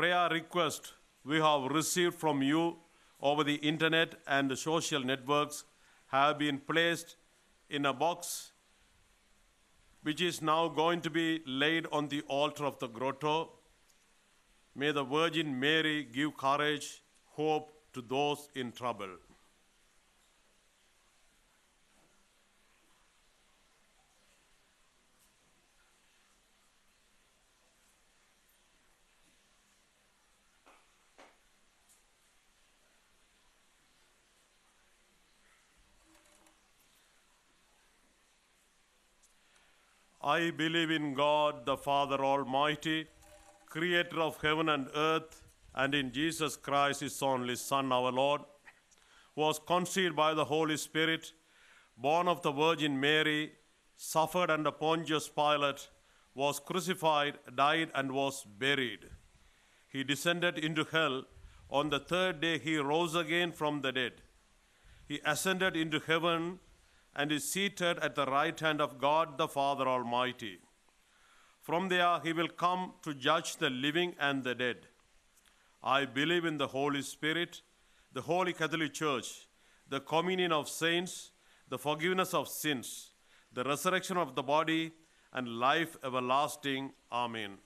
prayer request we have received from you over the internet and the social networks have been placed in a box which is now going to be laid on the altar of the grotto. May the Virgin Mary give courage, hope to those in trouble. I believe in God, the Father Almighty, creator of heaven and earth, and in Jesus Christ, his only Son, our Lord, who was conceived by the Holy Spirit, born of the Virgin Mary, suffered under Pontius Pilate, was crucified, died, and was buried. He descended into hell. On the third day, he rose again from the dead. He ascended into heaven and is seated at the right hand of God the Father Almighty. From there he will come to judge the living and the dead. I believe in the Holy Spirit, the Holy Catholic Church, the communion of saints, the forgiveness of sins, the resurrection of the body, and life everlasting. Amen.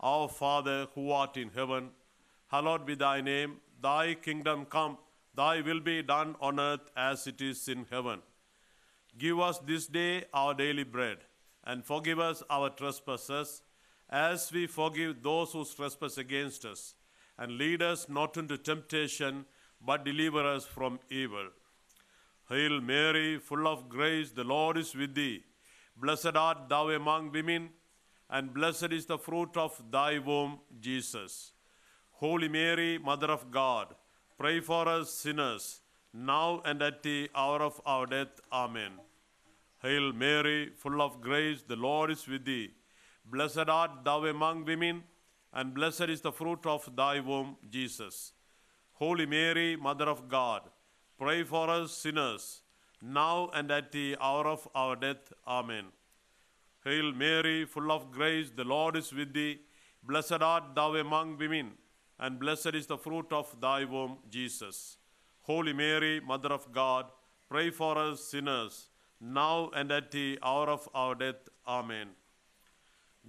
Our Father, who art in heaven, hallowed be thy name. Thy kingdom come, thy will be done on earth as it is in heaven. Give us this day our daily bread, and forgive us our trespasses, as we forgive those who trespass against us. And lead us not into temptation, but deliver us from evil. Hail Mary, full of grace, the Lord is with thee. Blessed art thou among women, and blessed is the fruit of thy womb, Jesus. Holy Mary, Mother of God, pray for us sinners now and at the hour of our death. Amen. Hail Mary, full of grace, the Lord is with thee. Blessed art thou among women, and blessed is the fruit of thy womb, Jesus. Holy Mary, Mother of God, pray for us sinners, now and at the hour of our death. Amen. Hail Mary, full of grace, the Lord is with thee. Blessed art thou among women, and blessed is the fruit of thy womb, Jesus. Holy Mary, Mother of God, pray for us sinners, now and at the hour of our death. Amen.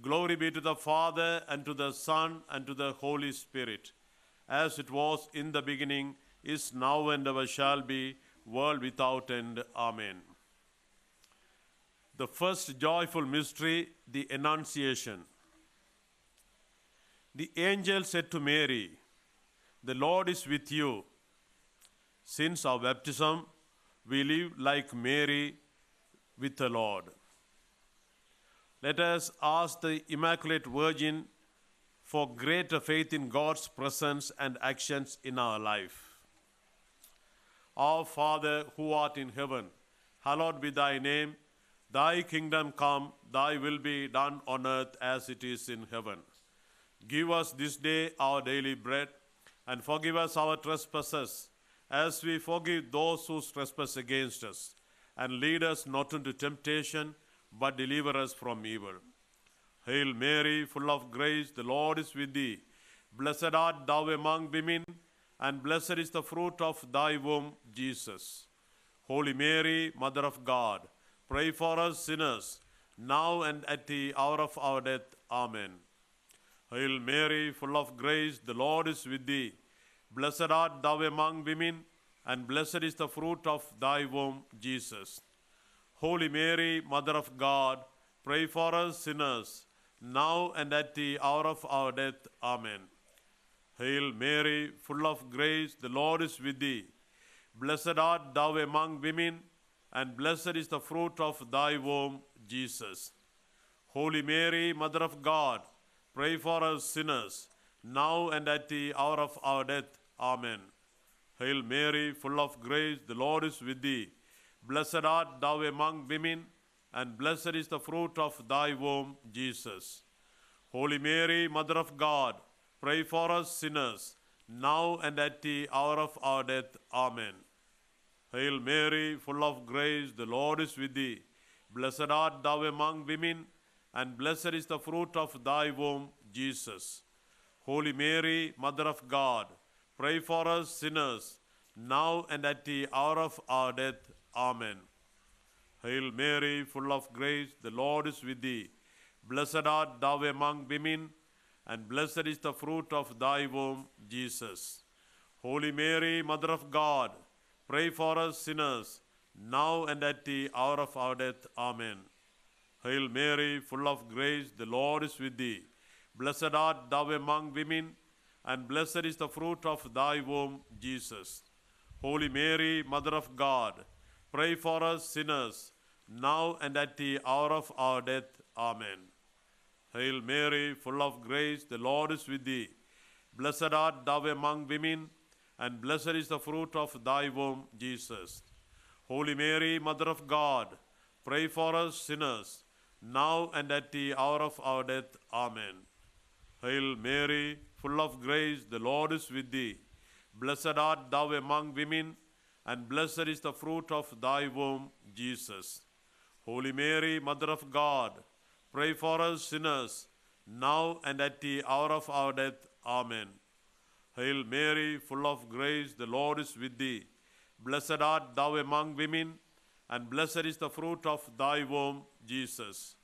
Glory be to the Father, and to the Son, and to the Holy Spirit, as it was in the beginning, is now, and ever shall be, world without end. Amen. The first joyful mystery, the Annunciation. The angel said to Mary, The Lord is with you since our baptism, we live like Mary with the Lord. Let us ask the Immaculate Virgin for greater faith in God's presence and actions in our life. Our Father who art in heaven, hallowed be thy name. Thy kingdom come, thy will be done on earth as it is in heaven. Give us this day our daily bread, and forgive us our trespasses as we forgive those who trespass against us. And lead us not into temptation, but deliver us from evil. Hail Mary, full of grace, the Lord is with thee. Blessed art thou among women, and blessed is the fruit of thy womb, Jesus. Holy Mary, Mother of God, pray for us sinners, now and at the hour of our death. Amen. Hail Mary, full of grace, the Lord is with thee. Blessed art thou among women, and blessed is the fruit of thy womb, Jesus. Holy Mary, Mother of God, pray for us sinners, now and at the hour of our death. Amen. Hail Mary, full of grace, the Lord is with thee. Blessed art thou among women, and blessed is the fruit of thy womb, Jesus. Holy Mary, Mother of God, pray for us sinners, now and at the hour of our death. Amen. Hail Mary, full of grace, the Lord is with thee. Blessed art thou among women, and blessed is the fruit of thy womb, Jesus. Holy Mary, Mother of God, pray for us sinners, now and at the hour of our death. Amen. Hail Mary, full of grace, the Lord is with thee. Blessed art thou among women, and blessed is the fruit of thy womb, Jesus. Holy Mary, Mother of God, pray for us sinners, now and at the hour of our death. Amen. Hail Mary, full of grace, the Lord is with thee. Blessed art thou among women, and blessed is the fruit of thy womb, Jesus. Holy Mary, Mother of God, pray for us sinners, now and at the hour of our death. Amen. Hail Mary, full of grace, the Lord is with thee. Blessed art thou among women, and blessed is the fruit of thy womb, Jesus. Holy Mary, Mother of God, pray for us sinners, now and at the hour of our death. Amen. Hail Mary, full of grace, the Lord is with thee. Blessed art thou among women, and blessed is the fruit of thy womb, Jesus. Holy Mary, Mother of God, pray for us sinners, now and at the hour of our death. Amen. Hail Mary, full of grace, the Lord is with thee. Blessed art thou among women, and blessed is the fruit of thy womb, Jesus. Holy Mary, Mother of God, pray for us sinners, now and at the hour of our death. Amen. Hail Mary, full of grace, the Lord is with thee. Blessed art thou among women, and blessed is the fruit of thy womb, Jesus.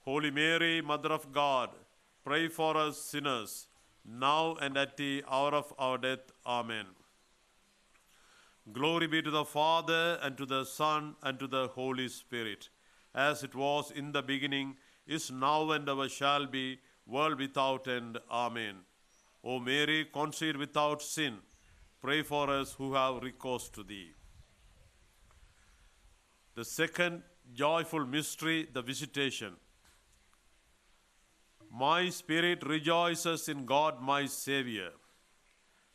Holy Mary, Mother of God, Pray for us sinners, now and at the hour of our death. Amen. Glory be to the Father, and to the Son, and to the Holy Spirit, as it was in the beginning, is now, and ever shall be, world without end. Amen. O Mary, conceived without sin, pray for us who have recourse to Thee. The second joyful mystery, the visitation. My spirit rejoices in God, my Savior.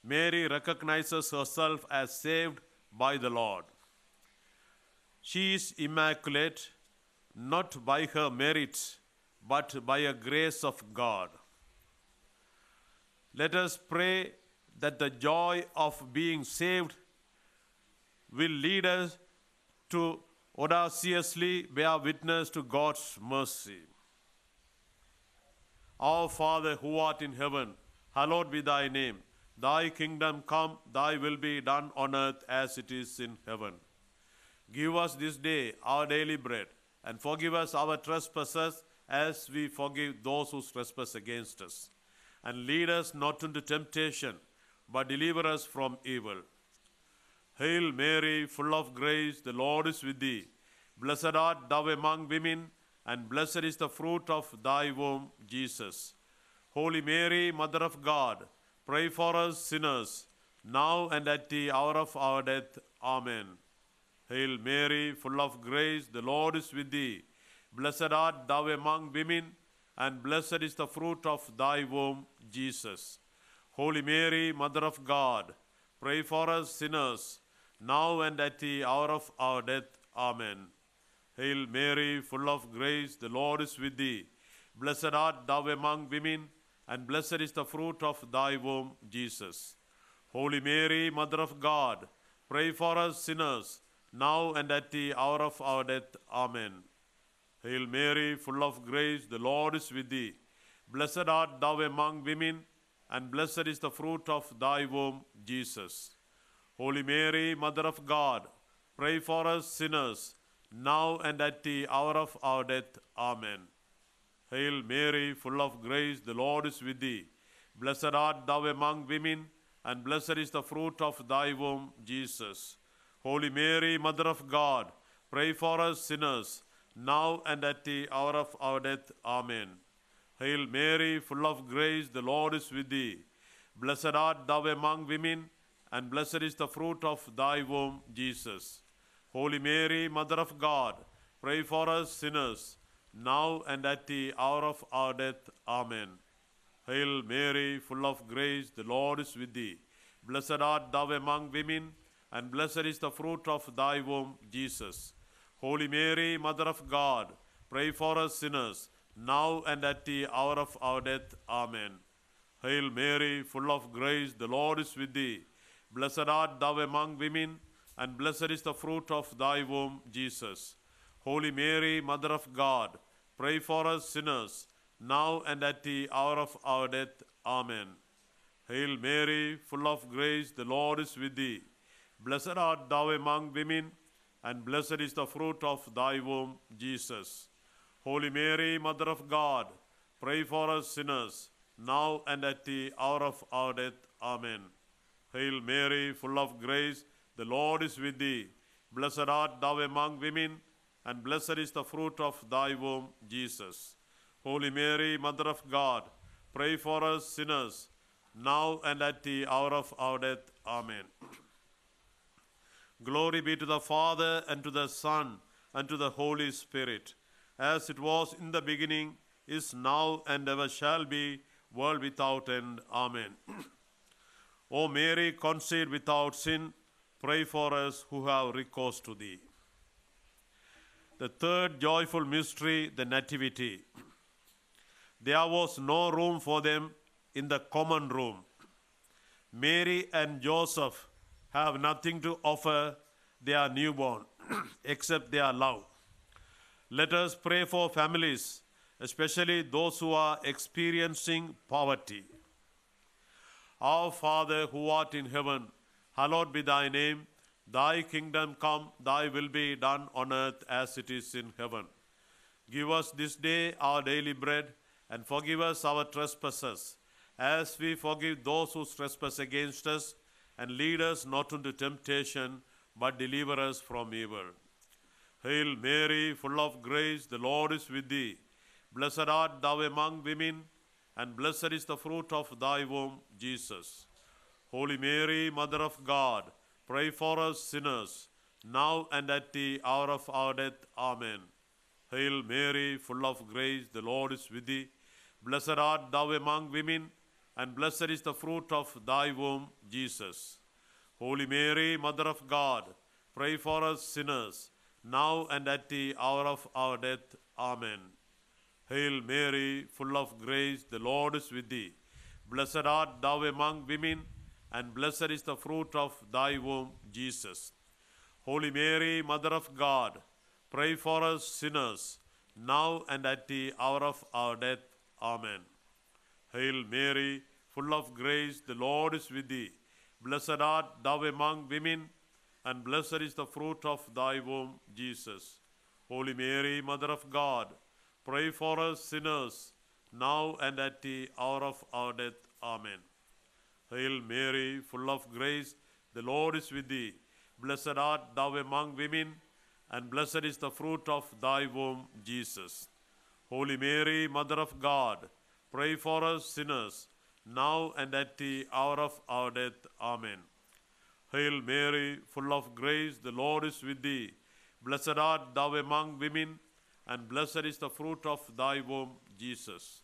Mary recognizes herself as saved by the Lord. She is immaculate, not by her merits, but by a grace of God. Let us pray that the joy of being saved will lead us to audaciously bear witness to God's mercy. Our Father who art in heaven, hallowed be thy name. Thy kingdom come, thy will be done on earth as it is in heaven. Give us this day our daily bread, and forgive us our trespasses as we forgive those who trespass against us. And lead us not into temptation, but deliver us from evil. Hail Mary, full of grace, the Lord is with thee. Blessed art thou among women and blessed is the fruit of thy womb, Jesus. Holy Mary, Mother of God, pray for us sinners, now and at the hour of our death. Amen. Hail Mary, full of grace, the Lord is with thee. Blessed art thou among women, and blessed is the fruit of thy womb, Jesus. Holy Mary, Mother of God, pray for us sinners, now and at the hour of our death. Amen. Hail Mary, full of grace, the Lord is with thee. Blessed art thou among women, and blessed is the fruit of thy womb, Jesus. Holy Mary, Mother of God, pray for us sinners, now and at the hour of our death. Amen. Hail Mary, full of grace, the Lord is with thee. Blessed art thou among women, and blessed is the fruit of thy womb, Jesus. Holy Mary, Mother of God, pray for us sinners, now and at the hour of our death. Amen. Hail Mary, full of grace, the Lord is with thee. Blessed art thou among women, and blessed is the fruit of thy womb, Jesus. Holy Mary, Mother of God, pray for us sinners, now and at the hour of our death. Amen. Hail Mary, full of grace, the Lord is with thee. Blessed art thou among women, and blessed is the fruit of thy womb, Jesus. Holy Mary, Mother of God, pray for us sinners, now and at the hour of our death. Amen. Hail Mary, full of grace, the Lord is with thee. Blessed art thou among women, and blessed is the fruit of thy womb, Jesus. Holy Mary, Mother of God, pray for us sinners, now and at the hour of our death. Amen. Hail Mary, full of grace, the Lord is with thee. Blessed art thou among women, and blessed is the fruit of thy womb, Jesus. Holy Mary, Mother of God, pray for us sinners, now and at the hour of our death. Amen. Hail Mary, full of grace, the Lord is with thee. Blessed art thou among women, and blessed is the fruit of thy womb, Jesus. Holy Mary, Mother of God, pray for us sinners, now and at the hour of our death. Amen. Hail Mary, full of grace, the Lord is with thee. Blessed art thou among women, and blessed is the fruit of thy womb, Jesus. Holy Mary, Mother of God, pray for us sinners, now and at the hour of our death. Amen. Glory be to the Father, and to the Son, and to the Holy Spirit, as it was in the beginning, is now, and ever shall be, world without end. Amen. o Mary, conceived without sin, Pray for us who have recourse to Thee. The third joyful mystery, the Nativity. There was no room for them in the common room. Mary and Joseph have nothing to offer their newborn except their love. Let us pray for families, especially those who are experiencing poverty. Our Father who art in heaven, Hallowed be thy name. Thy kingdom come, thy will be done on earth as it is in heaven. Give us this day our daily bread, and forgive us our trespasses, as we forgive those who trespass against us. And lead us not into temptation, but deliver us from evil. Hail Mary, full of grace, the Lord is with thee. Blessed art thou among women, and blessed is the fruit of thy womb, Jesus. Holy Mary, Mother of God, pray for us sinners, now and at the hour of our death. Amen. Hail Mary, full of grace, the Lord is with thee. Blessed art thou among women, and blessed is the fruit of thy womb, Jesus. Holy Mary, Mother of God, pray for us sinners, now and at the hour of our death. Amen. Hail Mary, full of grace, the Lord is with thee. Blessed art thou among women, and blessed is the fruit of thy womb, Jesus. Holy Mary, Mother of God, pray for us sinners, now and at the hour of our death. Amen. Hail Mary, full of grace, the Lord is with thee. Blessed art thou among women, and blessed is the fruit of thy womb, Jesus. Holy Mary, Mother of God, pray for us sinners, now and at the hour of our death. Amen. Hail Mary, full of grace, the Lord is with thee. Blessed art thou among women, and blessed is the fruit of thy womb, Jesus. Holy Mary, Mother of God, pray for us sinners, now and at the hour of our death. Amen. Hail Mary, full of grace, the Lord is with thee. Blessed art thou among women, and blessed is the fruit of thy womb, Jesus.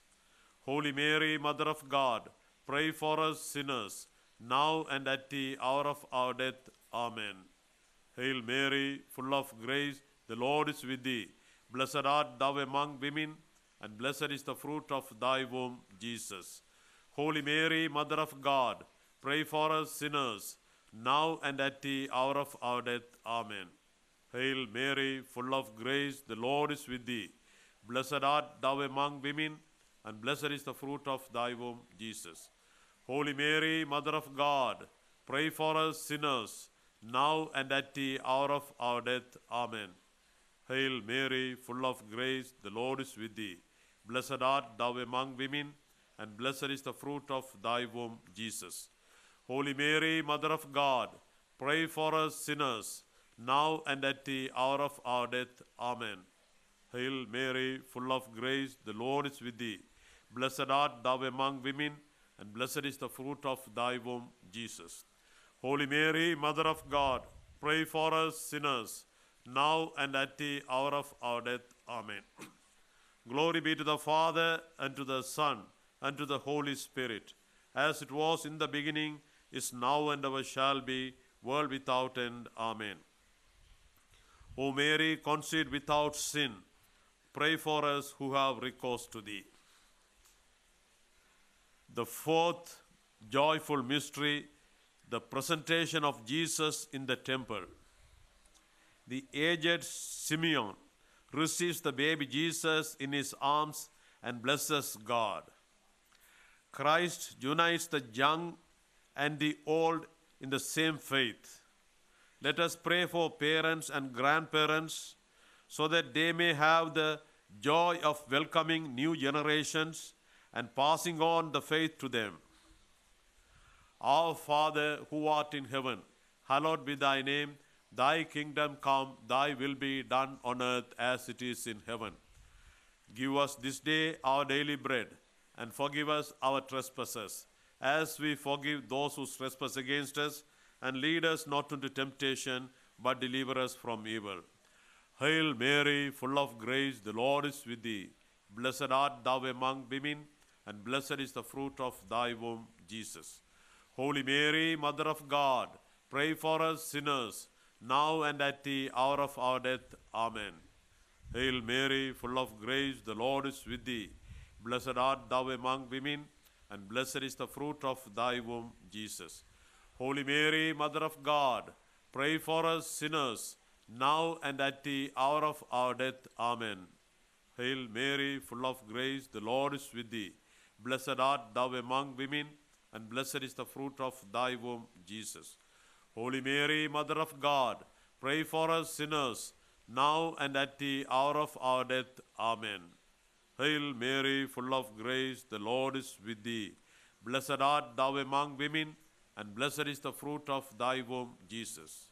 Holy Mary, Mother of God, Pray for us sinners, now and at the hour of our death. Amen. Hail Mary, full of grace, the Lord is with thee. Blessed art thou among women, and blessed is the fruit of thy womb, Jesus. Holy Mary, Mother of God, pray for us sinners, now and at the hour of our death. Amen. Hail Mary, full of grace, the Lord is with thee. Blessed art thou among women, and blessed is the fruit of thy womb, Jesus. Holy Mary, Mother of God, pray for us sinners, now and at the hour of our death. Amen. Hail Mary, full of grace, the Lord is with thee. Blessed art thou among women, and blessed is the fruit of thy womb, Jesus. Holy Mary, Mother of God, pray for us sinners, now and at the hour of our death. Amen. Hail Mary, full of grace, the Lord is with thee. Blessed art thou among women, and blessed is the fruit of thy womb, Jesus. Holy Mary, Mother of God, pray for us sinners, now and at the hour of our death. Amen. Glory be to the Father, and to the Son, and to the Holy Spirit, as it was in the beginning, is now, and ever shall be, world without end. Amen. O Mary, conceived without sin, pray for us who have recourse to thee. The fourth joyful mystery, the presentation of Jesus in the temple. The aged Simeon receives the baby Jesus in his arms and blesses God. Christ unites the young and the old in the same faith. Let us pray for parents and grandparents so that they may have the joy of welcoming new generations and passing on the faith to them. Our Father who art in heaven, hallowed be thy name. Thy kingdom come, thy will be done on earth as it is in heaven. Give us this day our daily bread, and forgive us our trespasses, as we forgive those who trespass against us. And lead us not into temptation, but deliver us from evil. Hail Mary, full of grace, the Lord is with thee. Blessed art thou among women and blessed is the fruit of thy womb, Jesus. Holy Mary, Mother of God, pray for us sinners, now and at the hour of our death. Amen. Hail Mary, full of grace, the Lord is with thee. Blessed art thou among women, and blessed is the fruit of thy womb, Jesus. Holy Mary, Mother of God, pray for us sinners, now and at the hour of our death. Amen. Hail Mary, full of grace, the Lord is with thee. Blessed art thou among women, and blessed is the fruit of thy womb, Jesus. Holy Mary, Mother of God, pray for us sinners, now and at the hour of our death. Amen. Hail Mary, full of grace, the Lord is with thee. Blessed art thou among women, and blessed is the fruit of thy womb, Jesus.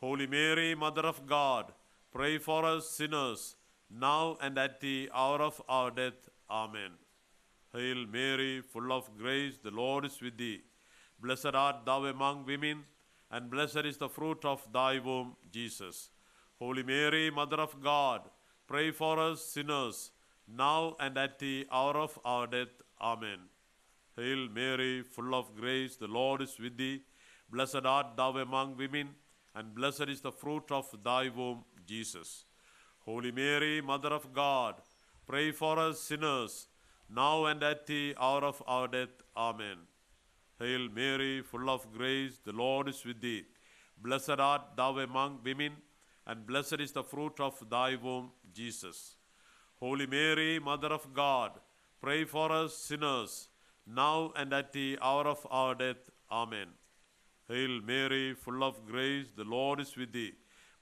Holy Mary, Mother of God, pray for us sinners, now and at the hour of our death. Amen. Hail Mary, full of grace, the Lord is with thee. Blessed art thou among women, and blessed is the fruit of thy womb, Jesus. Holy Mary, Mother of God, pray for us sinners, now and at the hour of our death. Amen. Hail Mary, full of grace, the Lord is with thee. Blessed art thou among women, and blessed is the fruit of thy womb, Jesus. Holy Mary, Mother of God, pray for us sinners, now and at the hour of our death. Amen. Hail Mary, full of grace, the Lord is with thee. Blessed art thou among women, and blessed is the fruit of thy womb, Jesus. Holy Mary, Mother of God, pray for us sinners, now and at the hour of our death. Amen. Hail Mary, full of grace, the Lord is with thee.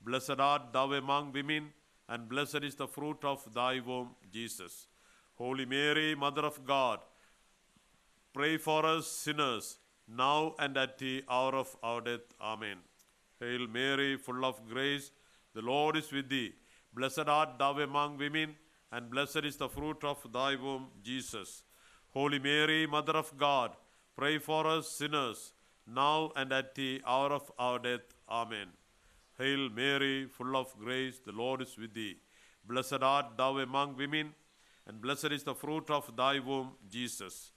Blessed art thou among women, and blessed is the fruit of thy womb, Jesus. Holy Mary, Mother of God, pray for us sinners, now and at the hour of our death. Amen. Hail Mary, full of grace, the Lord is with thee. Blessed art thou among women, and blessed is the fruit of thy womb, Jesus. Holy Mary, Mother of God, pray for us sinners, now and at the hour of our death. Amen. Hail Mary, full of grace, the Lord is with thee. Blessed art thou among women, and blessed is the fruit of thy womb, Jesus.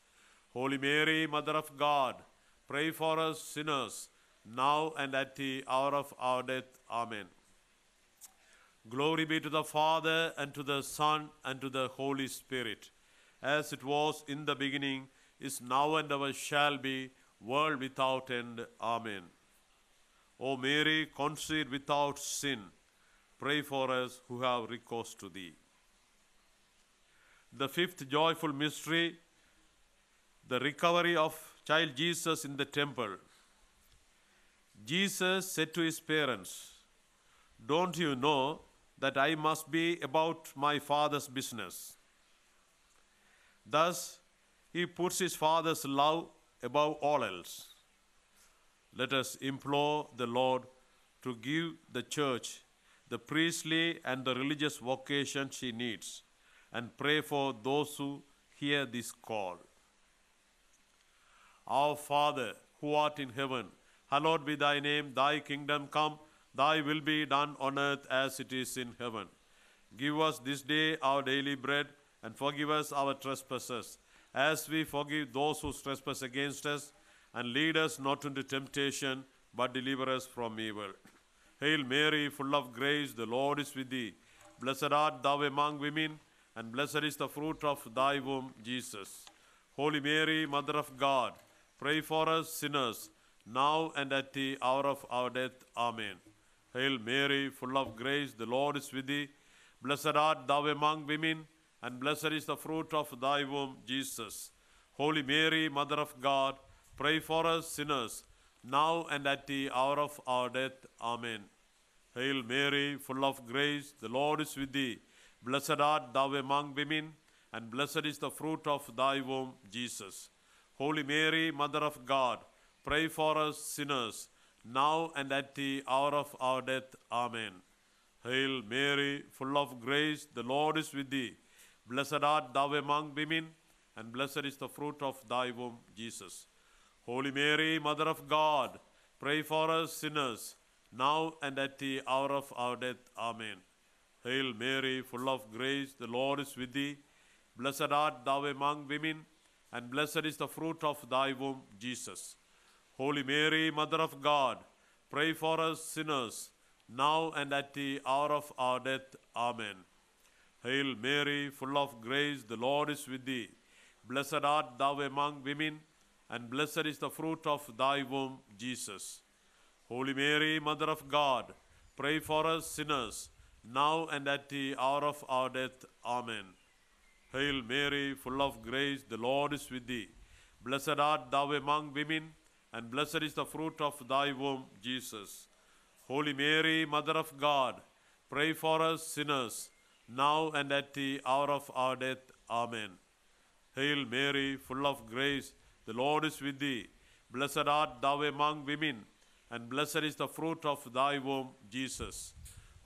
Holy Mary, Mother of God, pray for us sinners, now and at the hour of our death. Amen. Glory be to the Father, and to the Son, and to the Holy Spirit, as it was in the beginning, is now, and ever shall be, world without end. Amen. O Mary, conceived without sin, pray for us who have recourse to thee. The fifth joyful mystery, the recovery of child Jesus in the temple. Jesus said to his parents, Don't you know that I must be about my father's business? Thus, he puts his father's love above all else. Let us implore the Lord to give the church the priestly and the religious vocation she needs and pray for those who hear this call. Our Father, who art in heaven, hallowed be thy name, thy kingdom come, thy will be done on earth as it is in heaven. Give us this day our daily bread, and forgive us our trespasses, as we forgive those who trespass against us, and lead us not into temptation, but deliver us from evil. Hail Mary, full of grace, the Lord is with thee. Blessed art thou among women, and blessed is the fruit of thy womb, Jesus. Holy Mary, Mother of God, pray for us sinners, now and at the hour of our death. Amen. Hail Mary, full of grace, the Lord is with thee. Blessed art thou among women, and blessed is the fruit of thy womb, Jesus. Holy Mary, Mother of God, pray for us sinners, now and at the hour of our death. Amen. Hail Mary, full of grace, the Lord is with thee. Blessed art thou among women, and blessed is the fruit of thy womb, Jesus. Holy Mary, Mother of God, pray for us sinners, now and at the hour of our death. Amen. Hail Mary, full of grace, the Lord is with thee. Blessed art thou among women, and blessed is the fruit of thy womb, Jesus. Holy Mary, Mother of God, pray for us sinners, now and at the hour of our death. Amen. Hail Mary, full of grace, the Lord is with thee. Blessed art thou among women, and blessed is the fruit of thy womb, Jesus. Holy Mary, Mother of God, pray for us sinners, now and at the hour of our death. Amen. Hail Mary, full of grace, the Lord is with thee. Blessed art thou among women, and blessed is the fruit of thy womb, Jesus. Holy Mary, Mother of God, pray for us sinners, now and at the hour of our death. Amen. Hail Mary, full of grace, the Lord is with thee. Blessed art thou among women, and blessed is the fruit of thy womb, Jesus. Holy Mary, Mother of God, pray for us sinners, now and at the hour of our death. Amen. Hail Mary, full of grace, the Lord is with thee. Blessed art thou among women, and blessed is the fruit of thy womb, Jesus.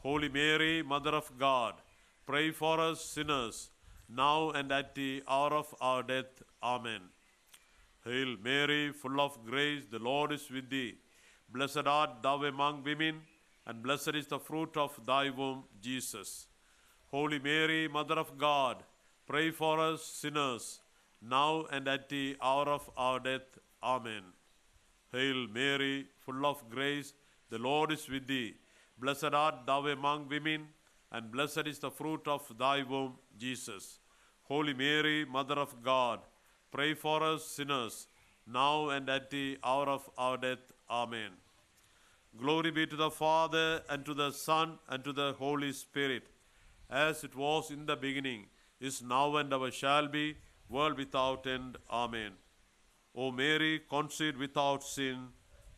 Holy Mary, Mother of God, pray for us sinners, now and at the hour of our death. Amen. Hail Mary, full of grace, the Lord is with thee. Blessed art thou among women, and blessed is the fruit of thy womb, Jesus. Holy Mary, Mother of God, pray for us sinners, now and at the hour of our death. Amen. Hail Mary, full of grace, the Lord is with thee. Blessed art thou among women, and blessed is the fruit of thy womb, Jesus. Holy Mary, Mother of God, pray for us sinners, now and at the hour of our death. Amen. Glory be to the Father, and to the Son, and to the Holy Spirit, as it was in the beginning, is now, and ever shall be, world without end. Amen. O Mary, conceived without sin,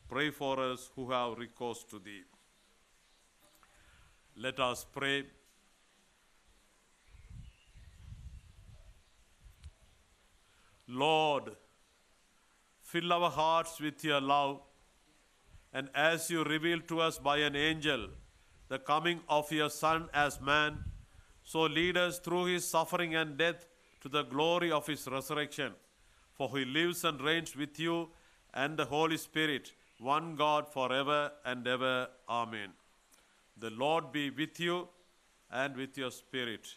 pray for us who have recourse to thee. Let us pray. Lord, fill our hearts with your love, and as you revealed to us by an angel the coming of your Son as man, so lead us through his suffering and death to the glory of his resurrection. For he lives and reigns with you and the Holy Spirit, one God forever and ever. Amen. The Lord be with you and with your spirit.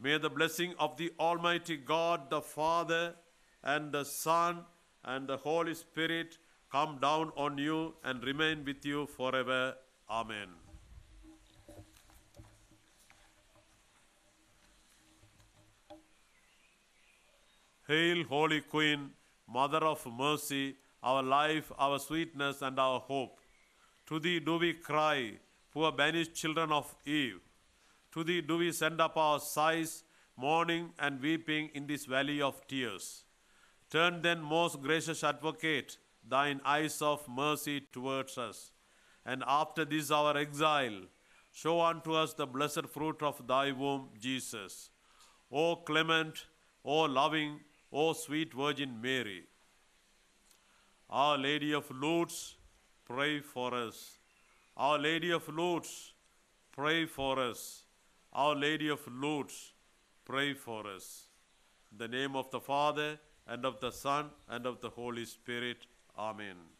May the blessing of the Almighty God, the Father, and the Son, and the Holy Spirit come down on you and remain with you forever. Amen. Hail, Holy Queen, Mother of Mercy, our life, our sweetness, and our hope. To thee do we cry, poor banished children of Eve. To thee do we send up our sighs, mourning and weeping in this valley of tears. Turn then, most gracious advocate, thine eyes of mercy towards us, and after this our exile, show unto us the blessed fruit of thy womb, Jesus. O clement, O loving, O sweet Virgin Mary. Our Lady of Lourdes, pray for us. Our Lady of Lourdes, pray for us. Our Lady of Lourdes, pray for us. In the name of the Father, and of the Son, and of the Holy Spirit. Amen.